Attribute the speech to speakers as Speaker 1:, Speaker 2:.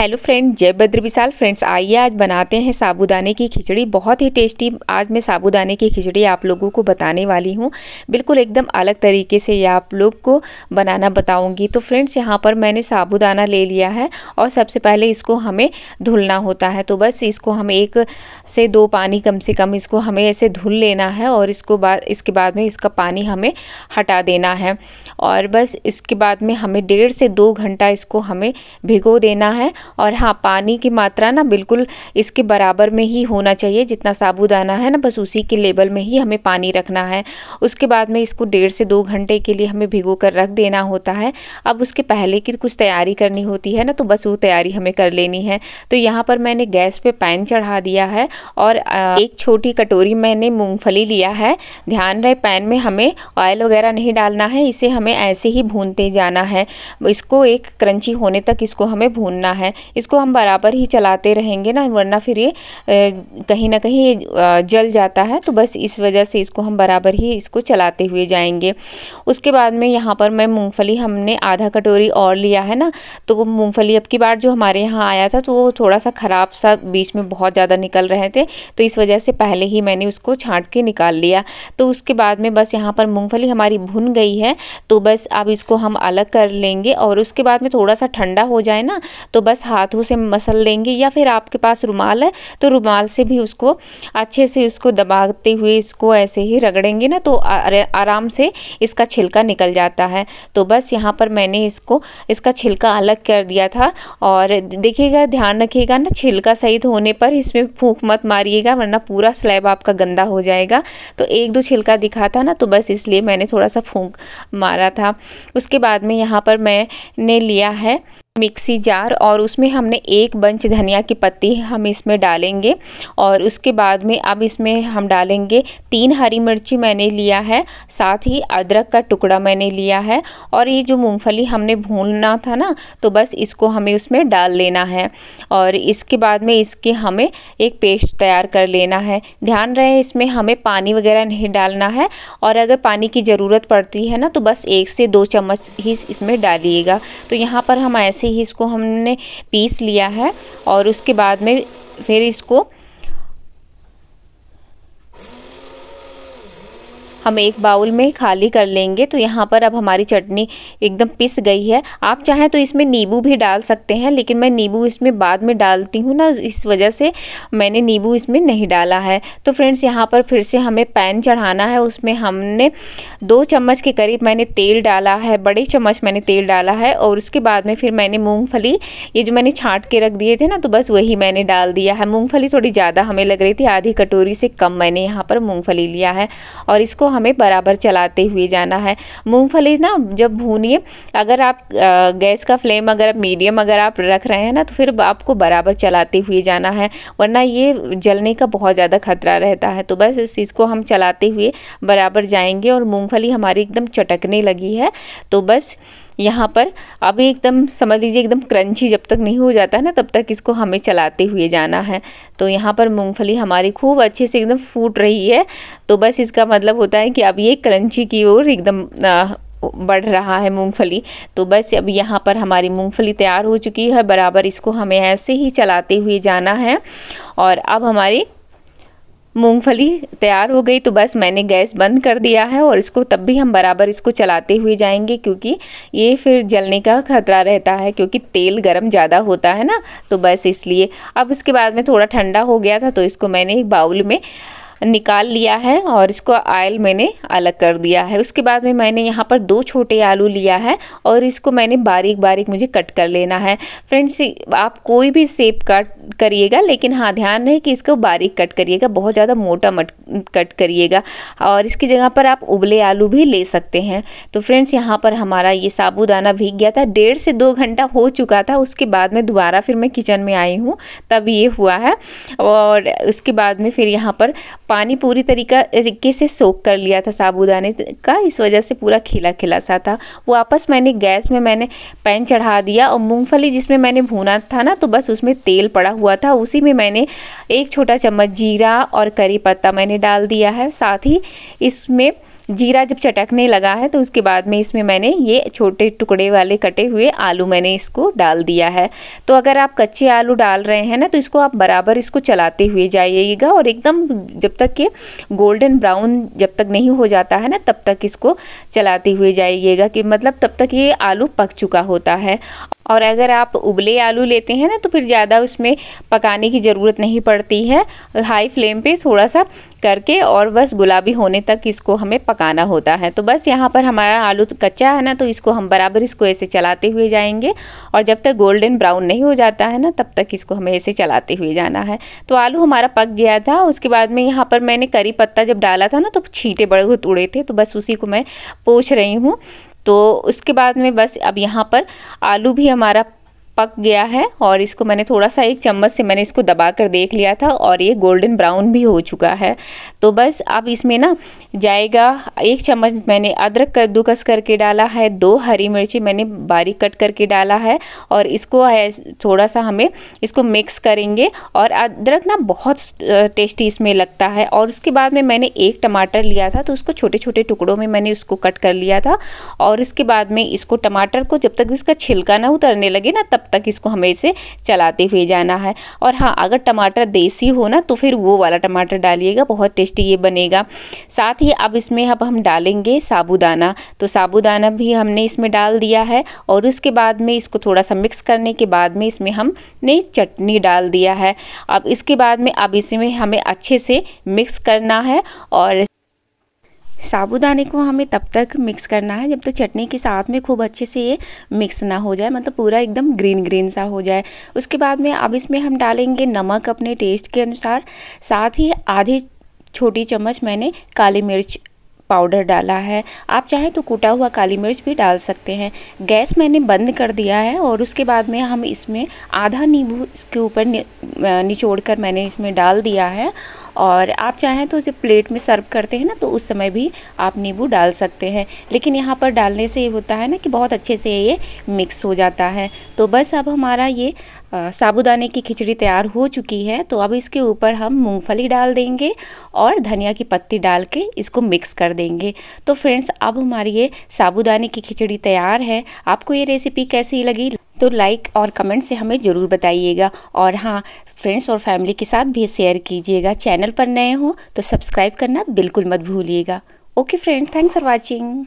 Speaker 1: hello friend जय बद्र विशाल friends आइए आज बनाते हैं साबूदाने की खिचड़ी बहुत ही टेस्टी आज मैं साबूदाने की खिचड़ी आप लोगों को बताने वाली हूँ बिल्कुल एकदम अलग तरीके से ये आप लोग को बनाना बताऊँगी तो फ्रेंड्स यहाँ पर मैंने साबूदाना ले लिया है और सबसे पहले इसको हमें धुलना होता है तो बस इसको हम एक से दो पानी कम से कम इसको हमें ऐसे धुल लेना है और इसको बाद इसके बाद में इसका पानी हमें हटा देना है और बस इसके बाद में हमें डेढ़ से दो घंटा इसको हमें भिगो देना है और हाँ पानी की मात्रा ना बिल्कुल इसके बराबर में ही होना चाहिए जितना साबुदाना है ना बस उसी के लेवल में ही हमें पानी रखना है उसके बाद में इसको डेढ़ से दो घंटे के लिए हमें भिगो कर रख देना होता है अब उसके पहले की कुछ तैयारी करनी होती है ना तो बस वो तैयारी हमें कर लेनी है तो यहाँ पर मैंने गैस पर पैन चढ़ा दिया है और एक छोटी कटोरी मैंने मूँगफली लिया है ध्यान रहे पैन में हमें ऑयल वगैरह नहीं डालना है इसे हमें ऐसे ही भूनते जाना है इसको एक क्रंची होने तक इसको हमें भूनना है इसको हम बराबर ही चलाते रहेंगे ना वरना फिर ये कहीं ना कहीं जल जाता है तो बस इस वजह से इसको हम बराबर ही इसको चलाते हुए जाएंगे उसके बाद में यहाँ पर मैं मूँगफली हमने आधा कटोरी और लिया है ना तो वो मूँगफली अब की बार जो हमारे यहाँ आया था तो वो थोड़ा सा ख़राब सा बीच में बहुत ज़्यादा निकल रहे थे तो इस वजह से पहले ही मैंने उसको छाँट के निकाल लिया तो उसके बाद में बस यहाँ पर मूँगफली हमारी भुन गई है तो बस अब इसको हम अलग कर लेंगे और उसके बाद में थोड़ा सा ठंडा हो जाए ना तो बस हाथों से मसल लेंगे या फिर आपके पास रुमाल है तो रुमाल से भी उसको अच्छे से उसको दबाते हुए इसको ऐसे ही रगड़ेंगे ना तो आराम से इसका छिलका निकल जाता है तो बस यहाँ पर मैंने इसको इसका छिलका अलग कर दिया था और देखिएगा ध्यान रखिएगा ना छिलका सही होने पर इसमें फूक मत मारिएगा वरना पूरा स्लैब आपका गंदा हो जाएगा तो एक दो छिलका दिखा था ना तो बस इसलिए मैंने थोड़ा सा फूंक मारा था उसके बाद में यहाँ पर मैंने लिया है मिक्सी जार और उसमें हमने एक बंच धनिया की पत्ती हम इसमें डालेंगे और उसके बाद में अब इसमें हम डालेंगे तीन हरी मिर्ची मैंने लिया है साथ ही अदरक का टुकड़ा मैंने लिया है और ये जो मूंगफली हमने भूनना था ना तो बस इसको हमें उसमें डाल लेना है और इसके बाद में इसके हमें एक पेस्ट तैयार कर लेना है ध्यान रहे इसमें हमें पानी वगैरह नहीं डालना है और अगर पानी की ज़रूरत पड़ती है ना तो बस एक से दो चम्मच ही इसमें डालिएगा तो यहाँ पर हम ऐसे ही इसको हमने पीस लिया है और उसके बाद में फिर इसको हम एक बाउल में खाली कर लेंगे तो यहाँ पर अब हमारी चटनी एकदम पिस गई है आप चाहें तो इसमें नींबू भी डाल सकते हैं लेकिन मैं नींबू इसमें बाद में डालती हूँ ना इस वजह से मैंने नींबू इसमें नहीं डाला है तो फ्रेंड्स यहाँ पर फिर से हमें पैन चढ़ाना है उसमें हमने दो चम्मच के करीब मैंने तेल डाला है बड़े चम्मच मैंने तेल डाला है और उसके बाद में फिर मैंने मूँगफली ये जो मैंने छाँट के रख दिए थे ना तो बस वही मैंने डाल दिया है मूँगफली थोड़ी ज़्यादा हमें लग रही थी आधी कटोरी से कम मैंने यहाँ पर मूँगफली लिया है और इसको हमें बराबर चलाते हुए जाना है मूंगफली ना जब भूनिए अगर आप गैस का फ्लेम अगर मीडियम अगर आप रख रहे हैं ना तो फिर आपको बराबर चलाते हुए जाना है वरना ये जलने का बहुत ज़्यादा खतरा रहता है तो बस इस चीज़ को हम चलाते हुए बराबर जाएंगे और मूँगफली हमारी एकदम चटकने लगी है तो बस यहाँ पर अभी एकदम समझ लीजिए एकदम क्रंची जब तक नहीं हो जाता है ना तब तक इसको हमें चलाते हुए जाना है तो यहाँ पर मूँगफली हमारी खूब अच्छे से एकदम फूट रही है तो बस इसका मतलब होता है कि अब ये क्रंची की ओर एकदम बढ़ रहा है मूंगफली तो बस अब यहाँ पर हमारी मूंगफली तैयार हो चुकी है बराबर इसको हमें ऐसे ही चलाते हुए जाना है और अब हमारी मूंगफली तैयार हो गई तो बस मैंने गैस बंद कर दिया है और इसको तब भी हम बराबर इसको चलाते हुए जाएंगे क्योंकि ये फिर जलने का खतरा रहता है क्योंकि तेल गर्म ज़्यादा होता है ना तो बस इसलिए अब उसके बाद में थोड़ा ठंडा हो गया था तो इसको मैंने एक बाउल में निकाल लिया है और इसको आयल मैंने अलग कर दिया है उसके बाद में मैंने यहाँ पर दो छोटे आलू लिया है और इसको मैंने बारीक बारीक मुझे कट कर लेना है फ्रेंड्स आप कोई भी सेप कट करिएगा लेकिन हाँ ध्यान रहे कि इसको बारीक कट करिएगा बहुत ज़्यादा मोटा मट कट करिएगा और इसकी जगह पर आप उबले आलू भी ले सकते हैं तो फ्रेंड्स यहाँ पर हमारा ये साबूदाना भीग गया था डेढ़ से दो घंटा हो चुका था उसके बाद में दोबारा फिर मैं किचन में आई हूँ तब ये हुआ है और उसके बाद में फिर यहाँ पर पानी पूरी तरीका तरीके से सोख कर लिया था साबुदाने का इस वजह से पूरा खिला खिला सा था वापस मैंने गैस में मैंने पैन चढ़ा दिया और मूंगफली जिसमें मैंने भूना था ना तो बस उसमें तेल पड़ा हुआ था उसी में मैंने एक छोटा चम्मच जीरा और करी पत्ता मैंने डाल दिया है साथ ही इसमें जीरा जब चटकने लगा है तो उसके बाद में इसमें मैंने ये छोटे टुकड़े वाले कटे हुए आलू मैंने इसको डाल दिया है तो अगर आप कच्चे आलू डाल रहे हैं ना तो इसको आप बराबर इसको चलाते हुए जाइएगा और एकदम जब तक ये गोल्डन ब्राउन जब तक नहीं हो जाता है ना तब तक इसको चलाते हुए जाइएगा कि मतलब तब तक ये आलू पक चुका होता है और अगर आप उबले आलू लेते हैं ना तो फिर ज़्यादा उसमें पकाने की ज़रूरत नहीं पड़ती है हाई फ्लेम पे थोड़ा सा करके और बस गुलाबी होने तक इसको हमें पकाना होता है तो बस यहाँ पर हमारा आलू तो कच्चा है ना तो इसको हम बराबर इसको ऐसे चलाते हुए जाएंगे और जब तक गोल्डन ब्राउन नहीं हो जाता है ना तब तक इसको हमें ऐसे चलाते हुए जाना है तो आलू हमारा पक गया था उसके बाद में यहाँ पर मैंने करी पत्ता जब डाला था ना तो छीटे बड़े बहुत उड़े थे तो बस उसी को मैं पोछ रही हूँ तो उसके बाद में बस अब यहाँ पर आलू भी हमारा पक गया है और इसको मैंने थोड़ा सा एक चम्मच से मैंने इसको दबा कर देख लिया था और ये गोल्डन ब्राउन भी हो चुका है तो बस अब इसमें ना जाएगा एक चम्मच मैंने अदरक कद्दूकस करके डाला है दो हरी मिर्ची मैंने बारीक कट करके डाला है और इसको थोड़ा सा हमें इसको मिक्स करेंगे और अदरक ना बहुत टेस्टी इसमें लगता है और उसके बाद में मैंने एक टमाटर लिया था तो उसको छोटे छोटे टुकड़ों में मैंने उसको कट कर लिया था और इसके बाद में इसको टमाटर को जब तक इसका छिलका ना उतरने लगे ना तब तक इसको हमें इसे चलाते हुए जाना है और हाँ अगर टमाटर देसी हो ना तो फिर वो वाला टमाटर डालिएगा बहुत टेस्टी ये बनेगा साथ ही अब इसमें अब हम डालेंगे साबुदाना तो साबुदाना भी हमने इसमें डाल दिया है और उसके बाद में इसको थोड़ा सा मिक्स करने के बाद में इसमें हमने चटनी डाल दिया है अब इसके बाद में अब इसमें हमें अच्छे से मिक्स करना है और साबुदाने को हमें तब तक मिक्स करना है जब तक चटनी के साथ में खूब अच्छे से ये मिक्स ना हो जाए मतलब पूरा एकदम ग्रीन ग्रीन सा हो जाए उसके बाद में अब इसमें हम डालेंगे नमक अपने टेस्ट के अनुसार साथ ही आधे छोटी चम्मच मैंने काली मिर्च पाउडर डाला है आप चाहें तो कूटा हुआ काली मिर्च भी डाल सकते हैं गैस मैंने बंद कर दिया है और उसके बाद में हम इसमें आधा नींबू इसके ऊपर निचोड़ कर मैंने इसमें डाल दिया है और आप चाहें तो जब प्लेट में सर्व करते हैं ना तो उस समय भी आप नींबू डाल सकते हैं लेकिन यहाँ पर डालने से ये होता है ना कि बहुत अच्छे से ये मिक्स हो जाता है तो बस अब हमारा ये साबुदाने की खिचड़ी तैयार हो चुकी है तो अब इसके ऊपर हम मूंगफली डाल देंगे और धनिया की पत्ती डाल के इसको मिक्स कर देंगे तो फ्रेंड्स अब हमारी ये साबुदाने की खिचड़ी तैयार है आपको ये रेसिपी कैसी लगी तो लाइक और कमेंट से हमें ज़रूर बताइएगा और हाँ फ्रेंड्स और फैमिली के साथ भी शेयर कीजिएगा चैनल पर नए हों तो सब्सक्राइब करना बिल्कुल मत भूलिएगा okay friends thanks for watching